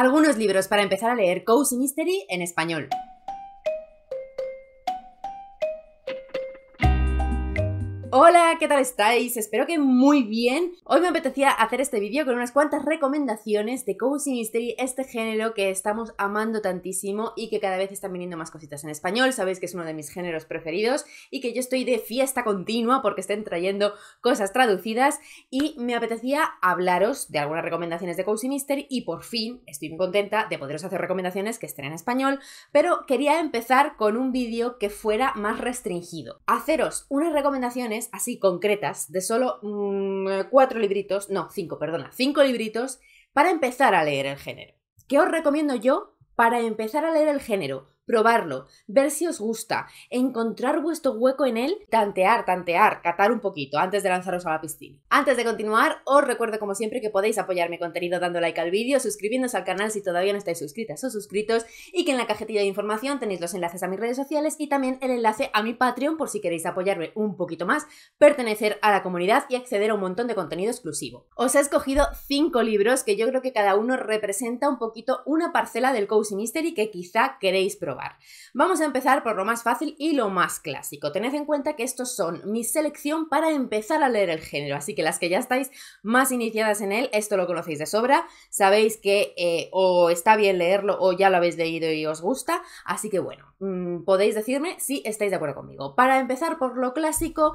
Algunos libros para empezar a leer Cozy Mystery en español. Hola, ¿qué tal estáis? Espero que muy bien. Hoy me apetecía hacer este vídeo con unas cuantas recomendaciones de Cozy Mystery, este género que estamos amando tantísimo y que cada vez están viniendo más cositas en español. Sabéis que es uno de mis géneros preferidos y que yo estoy de fiesta continua porque estén trayendo cosas traducidas y me apetecía hablaros de algunas recomendaciones de Cozy Mystery y por fin estoy muy contenta de poderos hacer recomendaciones que estén en español, pero quería empezar con un vídeo que fuera más restringido. Haceros unas recomendaciones así concretas, de solo mm, cuatro libritos, no, cinco, perdona, cinco libritos para empezar a leer el género. ¿Qué os recomiendo yo para empezar a leer el género? probarlo, ver si os gusta, encontrar vuestro hueco en él, tantear, tantear, catar un poquito antes de lanzaros a la piscina. Antes de continuar, os recuerdo como siempre que podéis apoyar mi contenido dando like al vídeo, suscribiéndose al canal si todavía no estáis suscritas o suscritos y que en la cajetilla de información tenéis los enlaces a mis redes sociales y también el enlace a mi Patreon por si queréis apoyarme un poquito más, pertenecer a la comunidad y acceder a un montón de contenido exclusivo. Os he escogido 5 libros que yo creo que cada uno representa un poquito una parcela del Cozy Mystery que quizá queréis probar. Vamos a empezar por lo más fácil y lo más clásico. Tened en cuenta que estos son mi selección para empezar a leer el género, así que las que ya estáis más iniciadas en él, esto lo conocéis de sobra, sabéis que eh, o está bien leerlo o ya lo habéis leído y os gusta, así que bueno, mm, podéis decirme si estáis de acuerdo conmigo. Para empezar por lo clásico,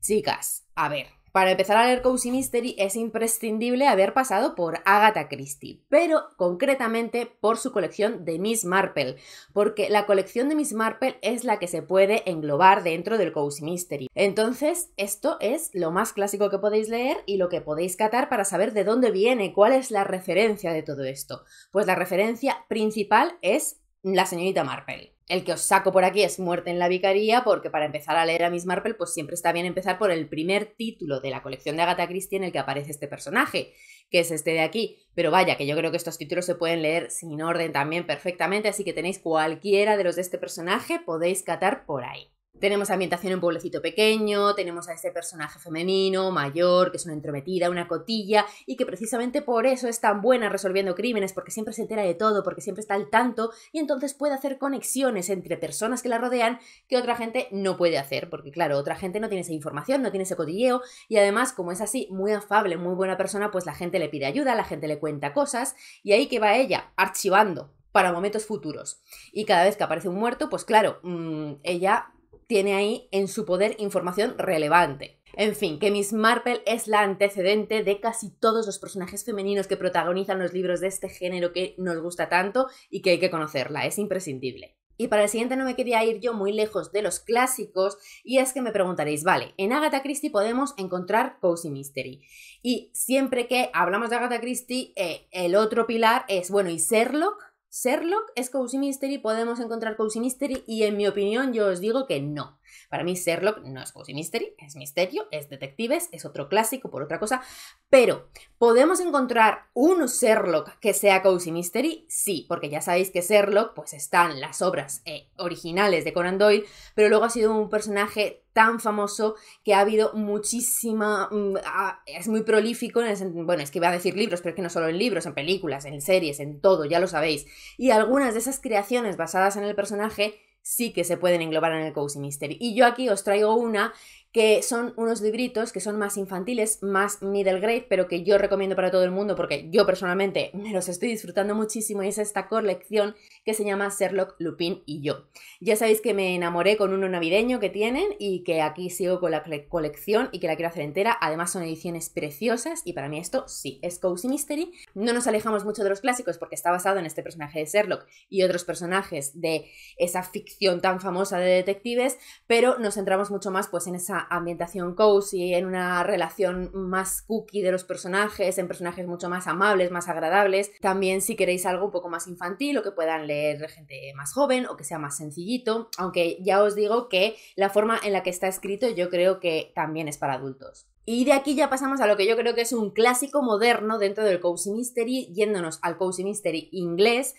chicas, a ver, para empezar a leer Cozy Mystery es imprescindible haber pasado por Agatha Christie, pero concretamente por su colección de Miss Marple, porque la colección de Miss Marple es la que se puede englobar dentro del Cozy Mystery. Entonces, esto es lo más clásico que podéis leer y lo que podéis catar para saber de dónde viene, cuál es la referencia de todo esto. Pues la referencia principal es la señorita Marple. El que os saco por aquí es Muerte en la Vicaría, porque para empezar a leer a Miss Marple, pues siempre está bien empezar por el primer título de la colección de Agatha Christie en el que aparece este personaje, que es este de aquí. Pero vaya, que yo creo que estos títulos se pueden leer sin orden también perfectamente, así que tenéis cualquiera de los de este personaje, podéis catar por ahí. Tenemos ambientación en un pueblecito pequeño, tenemos a ese personaje femenino, mayor, que es una entrometida, una cotilla, y que precisamente por eso es tan buena resolviendo crímenes, porque siempre se entera de todo, porque siempre está al tanto, y entonces puede hacer conexiones entre personas que la rodean que otra gente no puede hacer, porque claro, otra gente no tiene esa información, no tiene ese cotilleo, y además, como es así, muy afable, muy buena persona, pues la gente le pide ayuda, la gente le cuenta cosas, y ahí que va ella, archivando para momentos futuros. Y cada vez que aparece un muerto, pues claro, mm, ella tiene ahí en su poder información relevante. En fin, que Miss Marple es la antecedente de casi todos los personajes femeninos que protagonizan los libros de este género que nos gusta tanto y que hay que conocerla, es imprescindible. Y para el siguiente no me quería ir yo muy lejos de los clásicos y es que me preguntaréis, vale, en Agatha Christie podemos encontrar Cozy Mystery. Y siempre que hablamos de Agatha Christie, eh, el otro pilar es, bueno, ¿y Sherlock? Sherlock es Cousin Mystery, podemos encontrar Cousin Mystery y en mi opinión yo os digo que no. Para mí Sherlock no es cozy mystery, es misterio, es detectives, es otro clásico por otra cosa, pero ¿podemos encontrar un Sherlock que sea cozy mystery? Sí, porque ya sabéis que Sherlock pues están las obras eh, originales de Conan Doyle, pero luego ha sido un personaje tan famoso que ha habido muchísima... Mm, es muy prolífico, en el, bueno, es que iba a decir libros, pero es que no solo en libros, en películas, en series, en todo, ya lo sabéis. Y algunas de esas creaciones basadas en el personaje sí que se pueden englobar en el cozy mystery. Y yo aquí os traigo una que son unos libritos que son más infantiles, más middle grade, pero que yo recomiendo para todo el mundo porque yo personalmente me los estoy disfrutando muchísimo y es esta colección que se llama Sherlock, Lupin y yo. Ya sabéis que me enamoré con uno navideño que tienen y que aquí sigo con la colección y que la quiero hacer entera. Además son ediciones preciosas y para mí esto sí es cozy mystery. No nos alejamos mucho de los clásicos porque está basado en este personaje de Sherlock y otros personajes de esa ficción tan famosa de detectives, pero nos centramos mucho más pues en esa ambientación cozy, en una relación más cookie de los personajes, en personajes mucho más amables, más agradables. También si queréis algo un poco más infantil o que puedan leer gente más joven o que sea más sencillito, aunque ya os digo que la forma en la que está escrito yo creo que también es para adultos. Y de aquí ya pasamos a lo que yo creo que es un clásico moderno dentro del Cozy Mystery, yéndonos al Cozy Mystery inglés.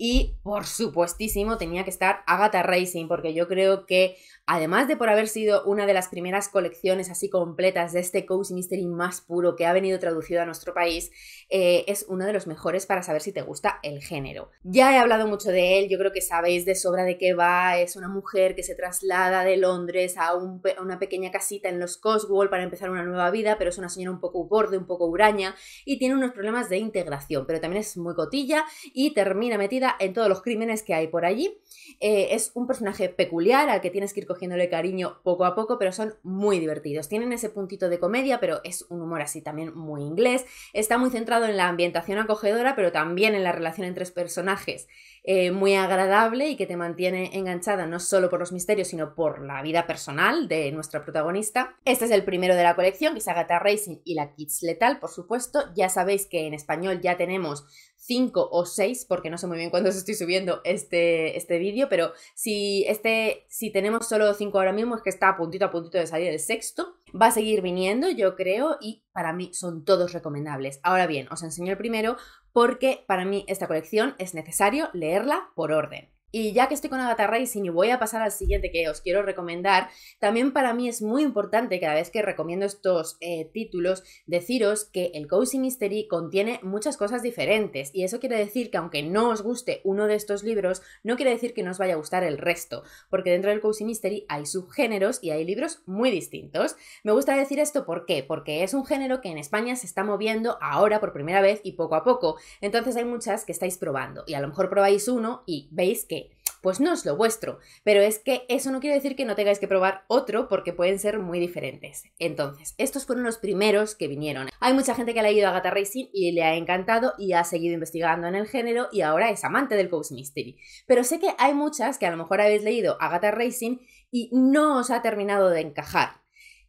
Y por supuestísimo tenía que estar Agatha Racing, porque yo creo que además de por haber sido una de las primeras colecciones así completas de este Cozy Mystery más puro que ha venido traducido a nuestro país, eh, es uno de los mejores para saber si te gusta el género. Ya he hablado mucho de él, yo creo que sabéis de sobra de qué va. Es una mujer que se traslada de Londres a, una pequeña casita en los Coswold para empezar una nueva vida, pero es una señora un poco borde, un poco huraña y tiene unos problemas de integración, pero también es muy cotilla y termina metida en todos los crímenes que hay por allí. Eh, es un personaje peculiar al que tienes que ir cogiéndole cariño poco a poco, pero son muy divertidos. Tienen ese puntito de comedia, pero es un humor así también muy inglés. Está muy centrado en la ambientación acogedora, pero también en la relación entre personajes eh, muy agradable y que te mantiene enganchada no solo por los misterios, sino por la vida personal de nuestra protagonista. Este es el primero de la colección que Racing y la Kids Letal, por supuesto. Ya sabéis que en español ya tenemos 5 o 6, porque no sé muy bien cuándo os estoy subiendo este, este vídeo, pero si, este, si tenemos solo 5 ahora mismo es que está a puntito a puntito de salir el sexto. Va a seguir viniendo, yo creo, y para mí son todos recomendables. Ahora bien, os enseño el primero porque para mí esta colección es necesario leerla por orden. Y ya que estoy con Agatha Racing y voy a pasar al siguiente que os quiero recomendar, también para mí es muy importante cada vez que recomiendo estos eh, títulos deciros que el Cozy Mystery contiene muchas cosas diferentes y eso quiere decir que aunque no os guste uno de estos libros, no quiere decir que no os vaya a gustar el resto, porque dentro del Cozy Mystery hay subgéneros y hay libros muy distintos. Me gusta decir esto ¿por Porque es un género que en España se está moviendo ahora por primera vez y poco a poco, entonces hay muchas que estáis probando y a lo mejor probáis uno y veis que pues no es lo vuestro. Pero es que eso no quiere decir que no tengáis que probar otro porque pueden ser muy diferentes. Entonces, estos fueron los primeros que vinieron. Hay mucha gente que le ha leído a Gata Racing y le ha encantado y ha seguido investigando en el género y ahora es amante del Ghost Mystery. Pero sé que hay muchas que a lo mejor habéis leído Agatha Racing y no os ha terminado de encajar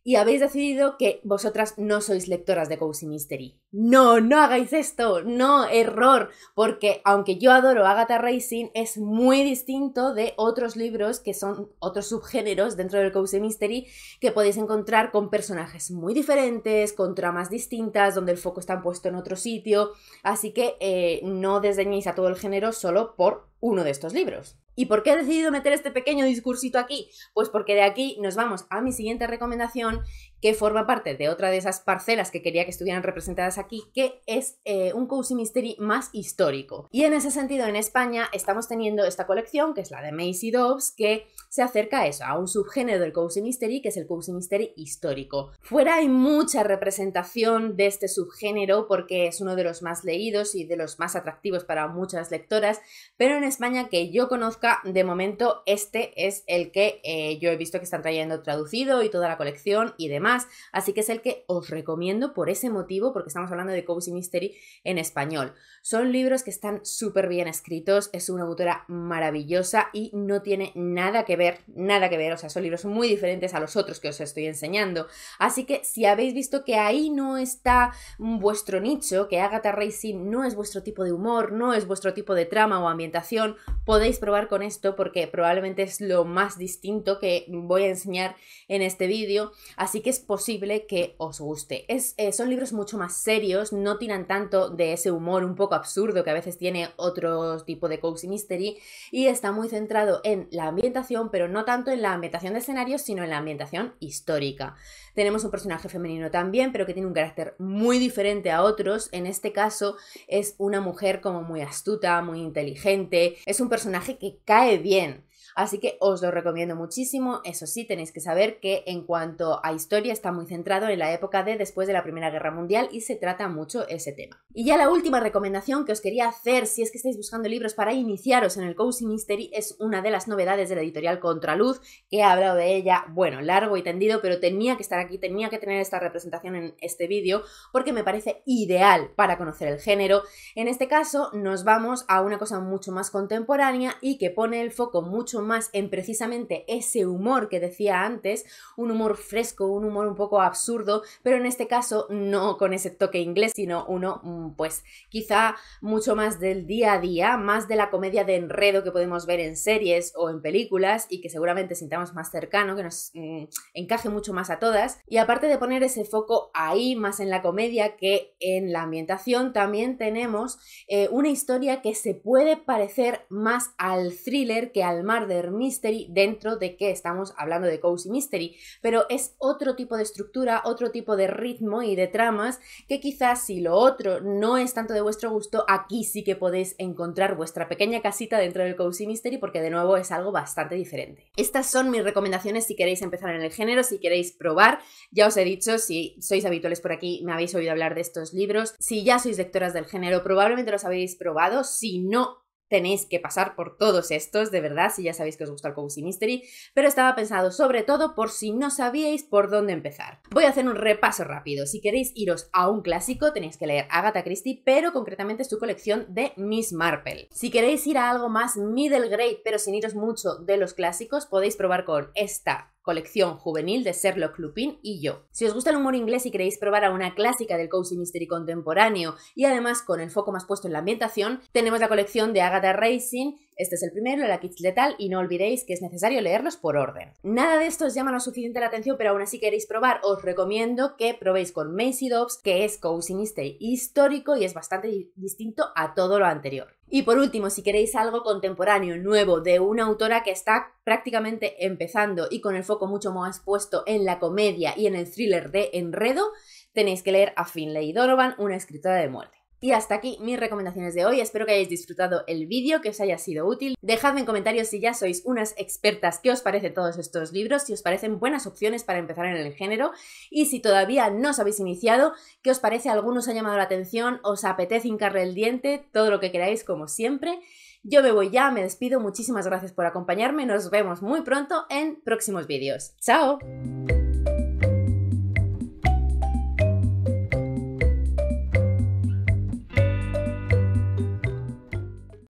y habéis decidido que vosotras no sois lectoras de Cozy Mystery. No, no hagáis esto, no, error, porque aunque yo adoro Agatha Racing, es muy distinto de otros libros que son otros subgéneros dentro del Cozy Mystery que podéis encontrar con personajes muy diferentes, con tramas distintas, donde el foco está puesto en otro sitio, así que eh, no desdeñéis a todo el género solo por uno de estos libros. ¿Y por qué he decidido meter este pequeño discursito aquí? Pues porque de aquí nos vamos a mi siguiente recomendación, que forma parte de otra de esas parcelas que quería que estuvieran representadas aquí, que es eh, un Cozy Mystery más histórico. Y en ese sentido, en España estamos teniendo esta colección, que es la de Macy Dobbs, que se acerca a eso, a un subgénero del cozy Mystery, que es el cozy Mystery histórico. Fuera hay mucha representación de este subgénero porque es uno de los más leídos y de los más atractivos para muchas lectoras, pero en España que yo conozca, de momento este es el que eh, yo he visto que están trayendo traducido y toda la colección y demás, así que es el que os recomiendo por ese motivo, porque estamos hablando de cozy Mystery en español. Son libros que están súper bien escritos, es una autora maravillosa y no tiene nada que ver, nada que ver, o sea, son libros muy diferentes a los otros que os estoy enseñando. Así que si habéis visto que ahí no está vuestro nicho, que Agatha Racing no es vuestro tipo de humor, no es vuestro tipo de trama o ambientación, podéis probar con esto porque probablemente es lo más distinto que voy a enseñar en este vídeo, así que es posible que os guste. Es, eh, son libros mucho más serios, no tiran tanto de ese humor un poco absurdo que a veces tiene otro tipo de cozy mystery y está muy centrado en la ambientación pero no tanto en la ambientación de escenarios, sino en la ambientación histórica. Tenemos un personaje femenino también, pero que tiene un carácter muy diferente a otros. En este caso es una mujer como muy astuta, muy inteligente. Es un personaje que cae bien. Así que os lo recomiendo muchísimo. Eso sí, tenéis que saber que en cuanto a historia está muy centrado en la época de después de la Primera Guerra Mundial y se trata mucho ese tema. Y ya la última recomendación que os quería hacer si es que estáis buscando libros para iniciaros en el Cozy Mystery es una de las novedades de la editorial Contraluz, que he hablado de ella, bueno, largo y tendido, pero tenía que estar aquí, tenía que tener esta representación en este vídeo porque me parece ideal para conocer el género. En este caso nos vamos a una cosa mucho más contemporánea y que pone el foco mucho más más en precisamente ese humor que decía antes, un humor fresco, un humor un poco absurdo, pero en este caso no con ese toque inglés, sino uno mm, pues quizá mucho más del día a día, más de la comedia de enredo que podemos ver en series o en películas y que seguramente sintamos más cercano, que nos mm, encaje mucho más a todas. Y aparte de poner ese foco ahí, más en la comedia que en la ambientación, también tenemos eh, una historia que se puede parecer más al thriller que al mar Mystery dentro de que estamos hablando de Cozy Mystery, pero es otro tipo de estructura, otro tipo de ritmo y de tramas que quizás si lo otro no es tanto de vuestro gusto, aquí sí que podéis encontrar vuestra pequeña casita dentro del Cozy Mystery porque de nuevo es algo bastante diferente. Estas son mis recomendaciones si queréis empezar en el género, si queréis probar. Ya os he dicho, si sois habituales por aquí, me habéis oído hablar de estos libros. Si ya sois lectoras del género, probablemente los habéis probado. Si no, tenéis que pasar por todos estos, de verdad, si ya sabéis que os gusta el Cozy Mystery, pero estaba pensado sobre todo por si no sabíais por dónde empezar. Voy a hacer un repaso rápido. Si queréis iros a un clásico, tenéis que leer Agatha Christie, pero concretamente su colección de Miss Marple. Si queréis ir a algo más middle grade, pero sin iros mucho de los clásicos, podéis probar con esta colección juvenil de Sherlock Lupin y yo. Si os gusta el humor inglés y queréis probar a una clásica del cozy mystery contemporáneo y además con el foco más puesto en la ambientación, tenemos la colección de Agatha Racing. Este es el primero, la Kids Letal, y no olvidéis que es necesario leerlos por orden. Nada de esto os llama lo suficiente la atención, pero aún así queréis probar, os recomiendo que probéis con Macy Dobbs, que es Cozy Mystery histórico y es bastante distinto a todo lo anterior. Y por último, si queréis algo contemporáneo, nuevo, de una autora que está prácticamente empezando y con el foco mucho más puesto en la comedia y en el thriller de enredo, tenéis que leer a Finley Dorovan, una escritora de muerte. Y hasta aquí mis recomendaciones de hoy, espero que hayáis disfrutado el vídeo, que os haya sido útil. Dejadme en comentarios si ya sois unas expertas qué os parecen todos estos libros, si os parecen buenas opciones para empezar en el género y si todavía no os habéis iniciado, qué os parece, algunos ha llamado la atención, os apetece hincarle el diente, todo lo que queráis como siempre. Yo me voy ya, me despido, muchísimas gracias por acompañarme, nos vemos muy pronto en próximos vídeos. ¡Chao!